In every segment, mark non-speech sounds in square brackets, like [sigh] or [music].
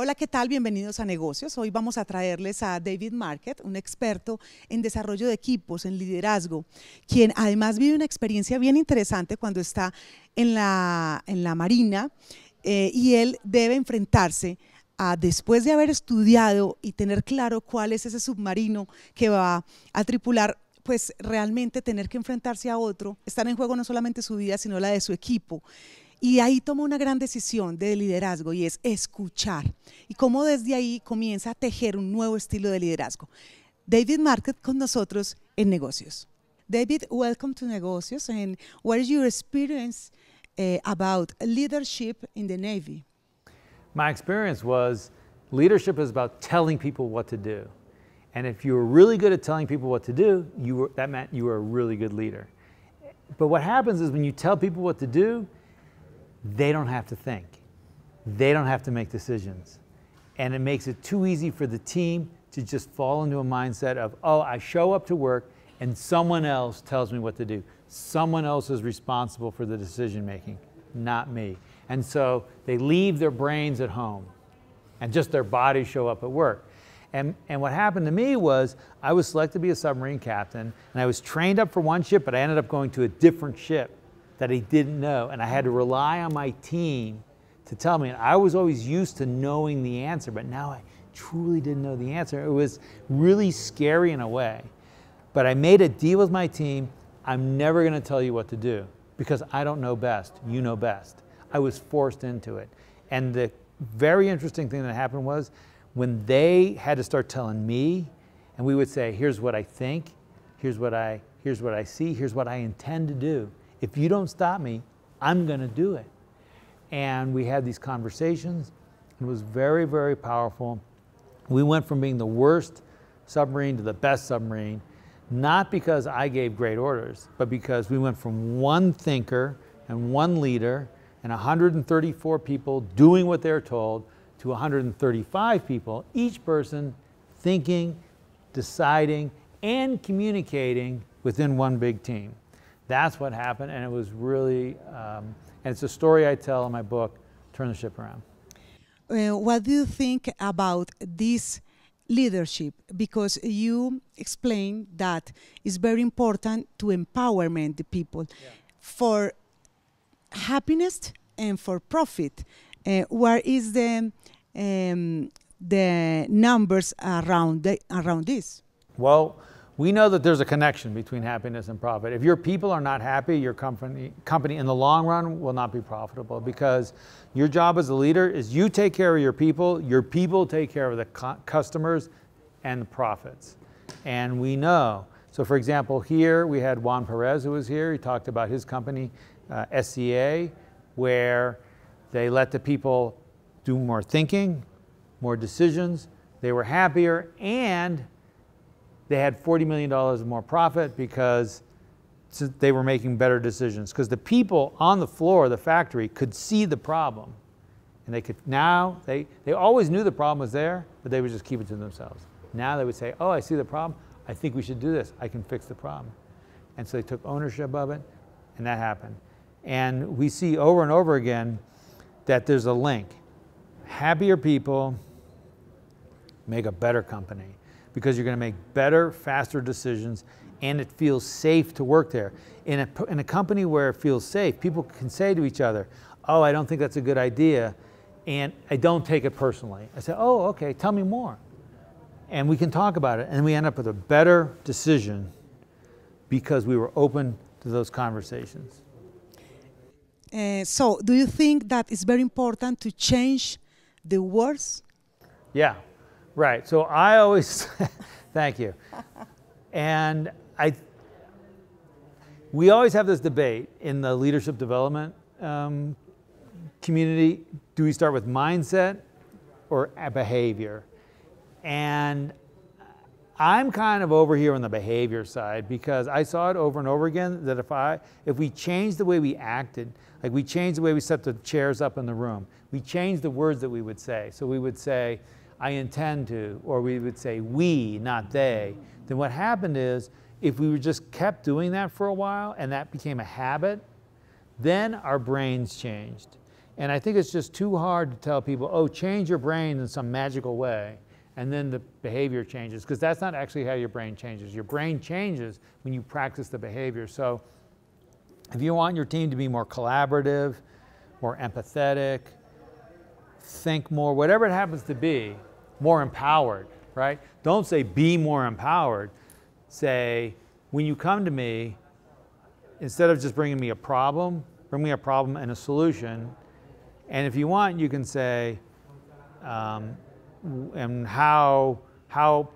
Hola, ¿qué tal? Bienvenidos a Negocios. Hoy vamos a traerles a David Market, un experto en desarrollo de equipos, en liderazgo, quien además vive una experiencia bien interesante cuando está en la, en la Marina eh, y él debe enfrentarse a, después de haber estudiado y tener claro cuál es ese submarino que va a tripular pues realmente tener que enfrentarse a otro, estar en juego no solamente su vida, sino la de su equipo. Y ahí toma una gran decisión de liderazgo y es escuchar. Y cómo desde ahí comienza a tejer un nuevo estilo de liderazgo. David Market con nosotros en negocios. David, welcome to negocios and what is your experience uh, about leadership in the Navy? My experience was leadership is about telling people what to do. And if you were really good at telling people what to do, you were, that meant you were a really good leader. But what happens is when you tell people what to do, they don't have to think. They don't have to make decisions. And it makes it too easy for the team to just fall into a mindset of, oh, I show up to work and someone else tells me what to do. Someone else is responsible for the decision making, not me. And so they leave their brains at home and just their bodies show up at work. And, and what happened to me was I was selected to be a submarine captain and I was trained up for one ship, but I ended up going to a different ship that I didn't know. And I had to rely on my team to tell me. And I was always used to knowing the answer, but now I truly didn't know the answer. It was really scary in a way. But I made a deal with my team I'm never going to tell you what to do because I don't know best. You know best. I was forced into it. And the very interesting thing that happened was when they had to start telling me, and we would say, here's what I think, here's what I, here's what I see, here's what I intend to do if you don't stop me, I'm going to do it. And we had these conversations. It was very, very powerful. We went from being the worst submarine to the best submarine, not because I gave great orders, but because we went from one thinker and one leader and 134 people doing what they're told to 135 people, each person thinking, deciding, and communicating within one big team. That's what happened, and it was really, um, and it's a story I tell in my book, Turn the Ship Around. Uh, what do you think about this leadership? Because you explained that it's very important to empowerment the people yeah. for happiness and for profit. Uh, where is the um, the numbers around the, around this? Well, we know that there's a connection between happiness and profit. If your people are not happy, your company, company in the long run will not be profitable because your job as a leader is you take care of your people, your people take care of the customers and the profits. And we know. So, for example, here we had Juan Perez who was here. He talked about his company, uh, SCA, where they let the people do more thinking, more decisions. They were happier and they had $40 million more profit because they were making better decisions. Because the people on the floor of the factory could see the problem. And they could now, they, they always knew the problem was there, but they would just keep it to themselves. Now they would say, oh, I see the problem. I think we should do this. I can fix the problem. And so they took ownership of it, and that happened. And we see over and over again that there's a link. Happier people make a better company because you're going to make better, faster decisions and it feels safe to work there. In a, in a company where it feels safe, people can say to each other, oh, I don't think that's a good idea, and I don't take it personally. I say, oh, okay, tell me more. And we can talk about it, and we end up with a better decision because we were open to those conversations. Uh, so, do you think that it's very important to change the words? Yeah, Right. So I always, [laughs] thank you. and I, we always have this debate in the leadership development um, community. Do we start with mindset or behavior? And I'm kind of over here on the behavior side because I saw it over and over again that if I if we change the way we acted, like we change the way we set the chairs up in the room, we change the words that we would say. So we would say, I intend to, or we would say we, not they, then what happened is if we were just kept doing that for a while and that became a habit, then our brains changed. And I think it's just too hard to tell people, oh, change your brain in some magical way, and then the behavior changes, because that's not actually how your brain changes. Your brain changes when you practice the behavior. So if you want your team to be more collaborative, more empathetic, think more, whatever it happens to be, more empowered, right? Don't say be more empowered. Say, when you come to me, instead of just bringing me a problem, bring me a problem and a solution. And if you want, you can say, um, and how, how,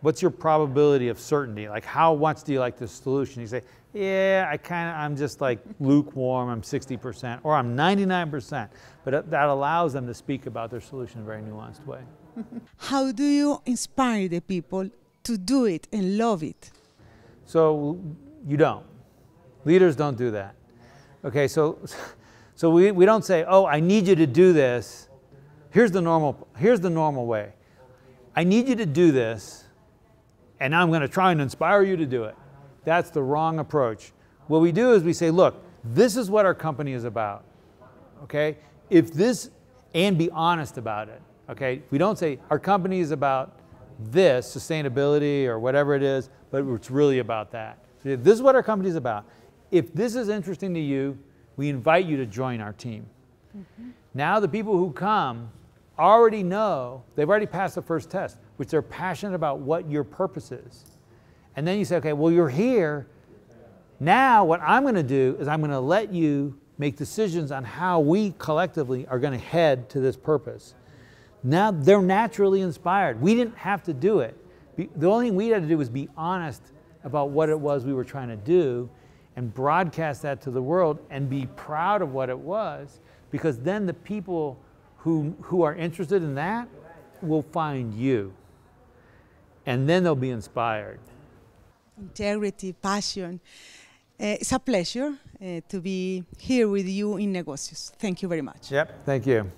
what's your probability of certainty? Like, how much do you like this solution? You say, yeah, I kind of, I'm just like lukewarm, I'm 60%, or I'm 99%. But that allows them to speak about their solution in a very nuanced way. How do you inspire the people to do it and love it? So you don't. Leaders don't do that. Okay, so, so we, we don't say, oh, I need you to do this. Here's the normal, here's the normal way. I need you to do this, and I'm going to try and inspire you to do it. That's the wrong approach. What we do is we say, look, this is what our company is about. Okay? If this, and be honest about it. Okay, we don't say our company is about this, sustainability or whatever it is, but it's really about that. So this is what our company is about. If this is interesting to you, we invite you to join our team. Mm -hmm. Now the people who come already know, they've already passed the first test, which they're passionate about what your purpose is. And then you say, okay, well, you're here. Now what I'm gonna do is I'm gonna let you make decisions on how we collectively are gonna head to this purpose. Now they're naturally inspired. We didn't have to do it. The only thing we had to do was be honest about what it was we were trying to do and broadcast that to the world and be proud of what it was because then the people who, who are interested in that will find you and then they'll be inspired. Integrity, passion. Uh, it's a pleasure uh, to be here with you in Negocios. Thank you very much. Yep, thank you.